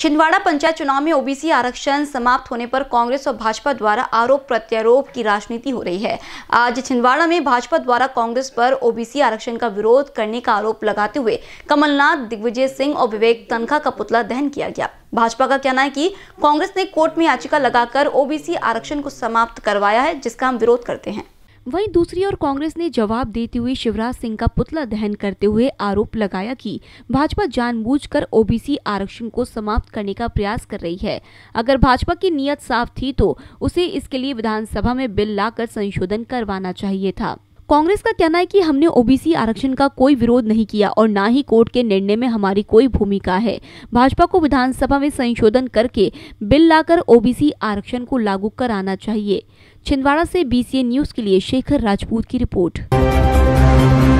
छिंदवाड़ा पंचायत चुनाव में ओबीसी आरक्षण समाप्त होने पर कांग्रेस और भाजपा द्वारा आरोप प्रत्यारोप की राजनीति हो रही है आज छिंदवाड़ा में भाजपा द्वारा कांग्रेस पर ओबीसी आरक्षण का विरोध करने का आरोप लगाते हुए कमलनाथ दिग्विजय सिंह और विवेक तनखा का पुतला दहन किया गया भाजपा का कहना है कि कांग्रेस ने कोर्ट में याचिका लगाकर ओबीसी आरक्षण को समाप्त करवाया है जिसका हम विरोध करते हैं वहीं दूसरी ओर कांग्रेस ने जवाब देते हुए शिवराज सिंह का पुतला दहन करते हुए आरोप लगाया कि भाजपा जानबूझकर ओबीसी आरक्षण को समाप्त करने का प्रयास कर रही है अगर भाजपा की नीयत साफ थी तो उसे इसके लिए विधानसभा में बिल लाकर संशोधन करवाना चाहिए था कांग्रेस का कहना है कि हमने ओबीसी आरक्षण का कोई विरोध नहीं किया और ना ही कोर्ट के निर्णय में हमारी कोई भूमिका है भाजपा को विधानसभा में संशोधन करके बिल लाकर ओबीसी आरक्षण को लागू कराना चाहिए छिंदवाड़ा से बीसीए न्यूज के लिए शेखर राजपूत की रिपोर्ट